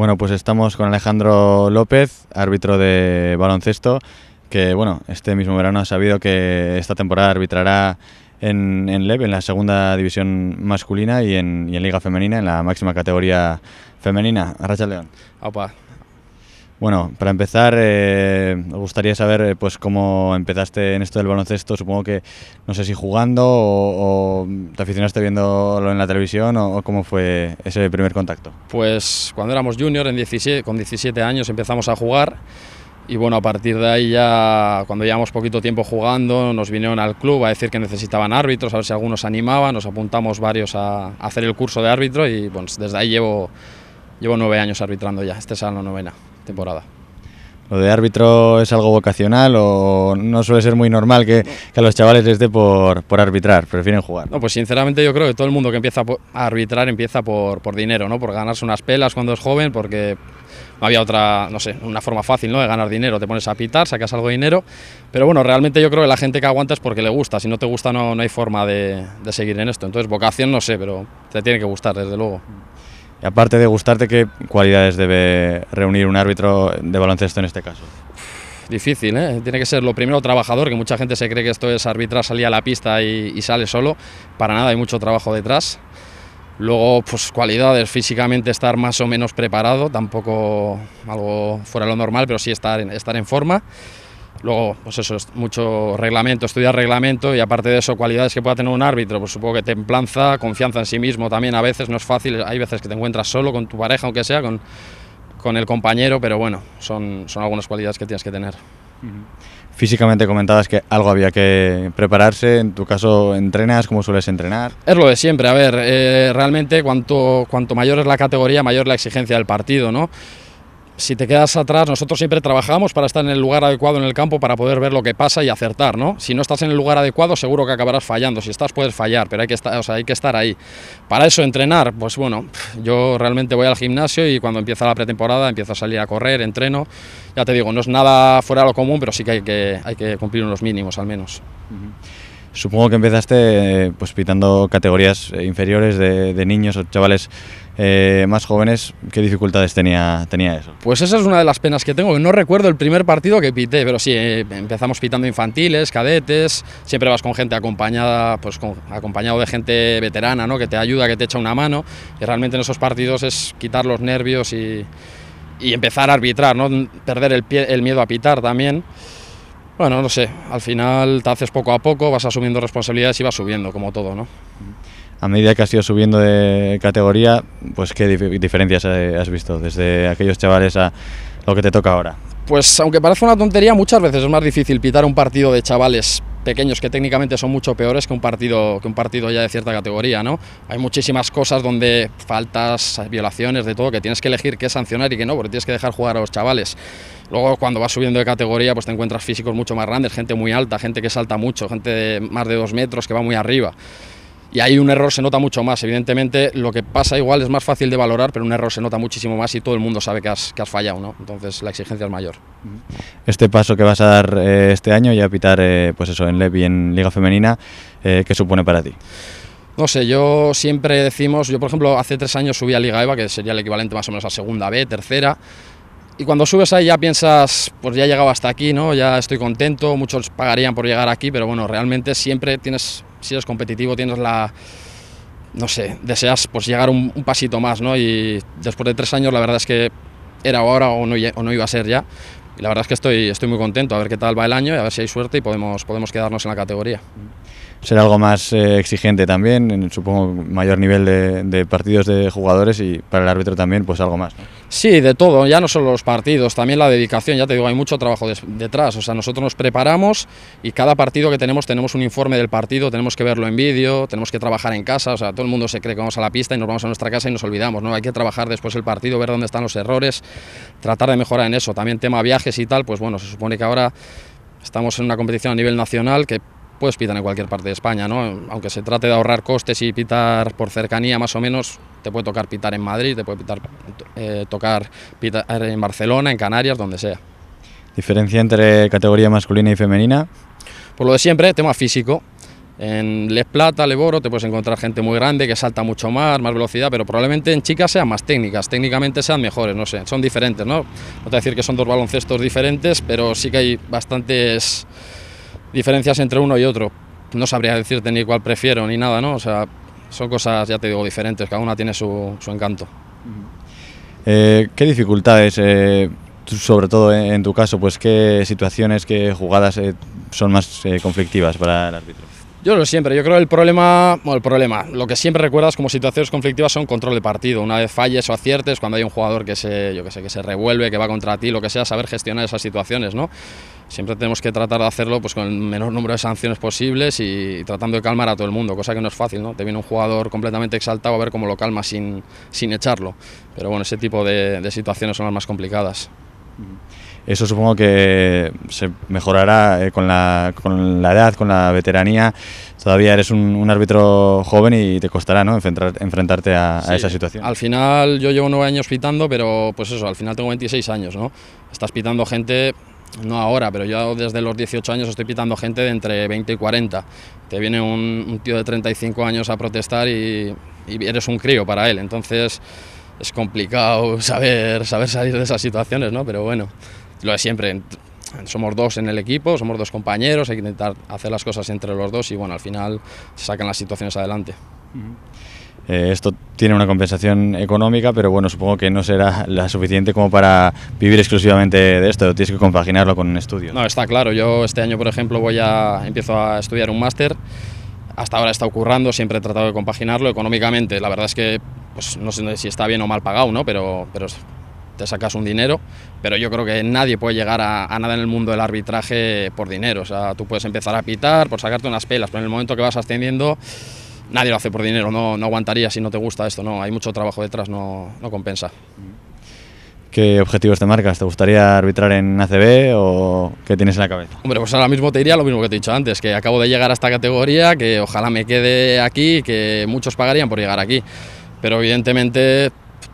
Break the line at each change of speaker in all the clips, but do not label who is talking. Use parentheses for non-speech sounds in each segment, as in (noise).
Bueno, pues estamos con Alejandro López, árbitro de baloncesto, que bueno, este mismo verano ha sabido que esta temporada arbitrará en, en LEB, en la segunda división masculina y en, Liga Femenina, en la máxima categoría femenina. Arracha León. Bueno, para empezar, eh, me gustaría saber eh, pues cómo empezaste en esto del baloncesto. Supongo que, no sé si jugando o, te aficionaste viéndolo en la televisión o, cómo fue ese primer contacto.
Pues cuando éramos junior, en 17, con 17 años empezamos a jugar y bueno, a partir de ahí ya, cuando llevamos poquito tiempo jugando, nos vinieron al club a decir que necesitaban árbitros, a ver si algunos animaban, nos apuntamos varios a, hacer el curso de árbitro y pues, desde ahí llevo, llevo nueve años arbitrando ya, este es la novena.
¿Lo de árbitro es algo vocacional o no suele ser muy normal que, que a los chavales les dé por, arbitrar? ¿Prefieren jugar?
No, pues sinceramente yo creo que todo el mundo que empieza a arbitrar empieza por, dinero, ¿no? Por ganarse unas pelas cuando es joven, porque no había otra, no sé, una forma fácil, ¿no? De ganar dinero, te pones a pitar, sacas algo de dinero, pero bueno, realmente yo creo que la gente que aguanta es porque le gusta, si no te gusta no, no hay forma de, de seguir en esto, entonces vocación no sé, pero te tiene que gustar, desde luego
aparte de gustarte, ¿qué cualidades debe reunir un árbitro de baloncesto en este caso?
difícil, ¿eh? tiene que ser lo primero trabajador, que mucha gente se cree que esto es arbitrar, salir a la pista y, sale solo, para nada hay mucho trabajo detrás. Luego, pues cualidades, físicamente estar más o menos preparado, tampoco algo fuera de lo normal, pero sí estar estar en forma. Luego, pues eso, mucho reglamento, estudiar reglamento y aparte de eso, cualidades que pueda tener un árbitro, pues supongo que templanza, confianza en sí mismo también, a veces no es fácil, hay veces que te encuentras solo con tu pareja, aunque sea, con, con el compañero, pero bueno, son, son algunas cualidades que tienes que tener.
Físicamente comentabas que algo había que prepararse, en tu caso entrenas, como sueles entrenar?
Es lo de siempre, a ver, eh, realmente cuanto, cuanto mayor es la categoría, mayor la exigencia del partido, ¿no? si te quedas atrás, nosotros siempre trabajamos para estar en el lugar adecuado en el campo para poder ver lo que pasa y acertar, ¿no? Si no estás en el lugar adecuado, seguro que acabarás fallando. Si estás, puedes fallar, pero hay que estar, hay que estar ahí. Para eso, entrenar, pues bueno, yo realmente voy al gimnasio y cuando empieza la pretemporada empiezo a salir a correr, entreno. Ya te digo, no es nada fuera de lo común, pero sí que hay que, hay que cumplir unos mínimos al menos.
Supongo que empezaste eh, pues pitando categorías eh, inferiores de, niños o chavales eh, más jóvenes. ¿Qué dificultades tenía, tenía eso?
Pues esa es una de las penas que tengo. No recuerdo el primer partido que pité, pero sí, empezamos pitando infantiles, cadetes. Siempre vas con gente acompañada, pues acompañado de gente veterana, ¿no? Que te ayuda, que te echa una mano. Y realmente en esos partidos es quitar los nervios y, empezar a arbitrar, ¿no? Perder el miedo a pitar también. Bueno, no sé, al final te haces poco a poco, vas asumiendo responsabilidades y vas subiendo, como todo, ¿no?
A medida que has ido subiendo de categoría, pues ¿qué diferencias eh, has visto desde aquellos chavales a lo que te toca ahora?
Pues aunque parece una tontería, muchas veces es más difícil pitar un partido de chavales pequeños que técnicamente son mucho peores que un partido que un partido ya de cierta categoría, ¿no? Hay muchísimas cosas donde faltas, violaciones, de todo que tienes que elegir qué sancionar y qué no, porque tienes que dejar jugar a los chavales. Luego cuando vas subiendo de categoría pues te encuentras físicos mucho más grandes, gente muy alta, gente que salta mucho, gente de más de dos metros que va muy arriba. Y ahí un error se nota mucho más. Evidentemente lo que pasa igual es más fácil de valorar, pero un error se nota muchísimo más y todo el mundo sabe que has, que has fallado, ¿no? Entonces la exigencia es mayor.
Este paso que vas a dar eh, este año y a pitar eh, pues eso, en Levi en Liga Femenina, eh, ¿qué supone para ti?
No sé, yo siempre decimos, yo por ejemplo hace tres años subí a Liga EVA, que sería el equivalente más o menos a segunda B, tercera, y cuando subes ahí ya piensas, pues ya he llegado hasta aquí, ¿no? Ya estoy contento, muchos pagarían por llegar aquí, pero bueno, realmente siempre tienes, si eres competitivo, tienes la, no sé, deseas pues llegar un, pasito más, ¿no? Y después de tres años la verdad es que era ahora o no, o no iba a ser ya. Y la verdad es que estoy, estoy muy contento, a ver qué tal va el año y a ver si hay suerte y podemos, podemos quedarnos en la categoría
ser algo más eh, exigente también, en, supongo mayor nivel de, partidos de jugadores y para el árbitro también pues algo más. Sí, de todo, ya no solo los partidos, también la dedicación, ya te digo, hay mucho trabajo detrás, o sea, nosotros nos
preparamos y cada partido que tenemos tenemos un informe del partido, tenemos que verlo en vídeo, tenemos que trabajar en casa, o sea, todo el mundo se cree que vamos a la pista y nos vamos a nuestra casa y nos olvidamos, ¿no? Hay que trabajar después el partido, ver dónde están los errores, tratar de mejorar en eso, también tema viajes y tal, pues bueno, se supone que ahora estamos en una competición a nivel nacional que ...puedes pitar en cualquier parte de España, ¿no? Aunque se trate de ahorrar costes y pitar por cercanía más o menos, te puede tocar pitar en Madrid, te puede eh, tocar pitar en Barcelona, en Canarias, donde sea.
¿Diferencia entre categoría masculina y femenina?
Por lo de siempre, tema físico. En Les Plata, Leboro, te puedes encontrar gente muy grande que salta mucho más, más velocidad, pero probablemente en chicas sean más técnicas, técnicamente sean mejores, no sé, son diferentes, ¿no? No te voy a decir que son dos baloncestos diferentes, pero sí que hay bastantes diferencias entre uno y otro. No sabría decirte ni cuál prefiero ni nada, ¿no? O sea, son cosas, ya te digo, diferentes, cada una tiene su, su encanto.
Eh, ¿Qué dificultades, eh, sobre todo eh, en tu caso, pues qué situaciones, qué jugadas son más conflictivas para el árbitro?
Yo lo siempre, yo creo que el problema, bueno, el problema, lo que siempre recuerdas como situaciones conflictivas son control de partido, una vez falles o aciertes, cuando hay un jugador que se, yo que sé, que se revuelve, que va contra ti, lo que sea, saber gestionar esas situaciones, ¿no? siempre tenemos que tratar de hacerlo pues, con el menor número de sanciones posibles y tratando de calmar a todo el mundo, cosa que no es fácil, ¿no? Te viene un jugador completamente exaltado a ver cómo lo calma sin, echarlo. Pero bueno, ese tipo de, situaciones son las más complicadas.
Eso supongo que se mejorará eh, con, la, edad, con la veteranía. Todavía eres un, árbitro joven y te costará ¿no? enfrentarte a, esa situación.
Al final yo llevo nueve años pitando, pero pues eso, al final tengo 26 años. ¿no? Estás pitando gente no ahora, pero yo desde los 18 años estoy pitando gente de entre 20 y 40. Te viene un, tío de 35 años a protestar y, eres un crío para él. Entonces es complicado (laughs) saber, saber salir de esas situaciones, ¿no? Pero bueno, lo de siempre. Somos dos en el equipo, somos dos compañeros, hay que intentar hacer las cosas entre los dos y bueno, al final se sacan las situaciones adelante.
Eh, esto tiene una compensación económica, pero bueno, supongo que no será la suficiente como para vivir exclusivamente de esto. Tienes que compaginarlo con un estudio.
No, está claro. Yo este año, por ejemplo, voy a empiezo a estudiar un máster. Hasta ahora he estado currando, siempre he tratado de compaginarlo económicamente. La verdad es que pues, no sé si está bien o mal pagado, ¿no? Pero, pero te sacas un dinero, pero yo creo que nadie puede llegar a, a, nada en el mundo del arbitraje por dinero. O sea, tú puedes empezar a pitar, por sacarte unas pelas, pero en el momento que vas ascendiendo nadie lo hace por dinero, no, no aguantaría si no te gusta esto, no, hay mucho trabajo detrás, no, compensa.
¿Qué objetivos te marcas? ¿Te gustaría arbitrar en ACB o qué tienes en la cabeza?
Hombre, pues ahora mismo te diría lo mismo que te he dicho antes, que acabo de llegar a esta categoría, que ojalá me quede aquí, que muchos pagarían por llegar aquí, pero evidentemente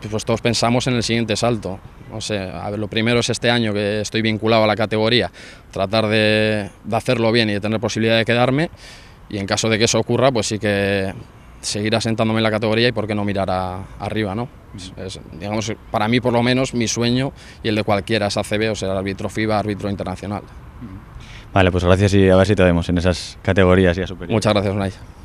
pues todos pensamos en el siguiente salto. No sé, a ver, lo primero es este año que estoy vinculado a la categoría, tratar de, de hacerlo bien y de tener posibilidad de quedarme y en caso de que eso ocurra, pues sí que seguir asentándome en la categoría y por qué no mirar arriba, ¿no? digamos, para mí por lo menos mi sueño y el de cualquiera es ACB o ser árbitro FIBA, árbitro internacional.
Vale, pues gracias y a ver si te vemos en esas categorías a superiores.
Muchas gracias, Unai.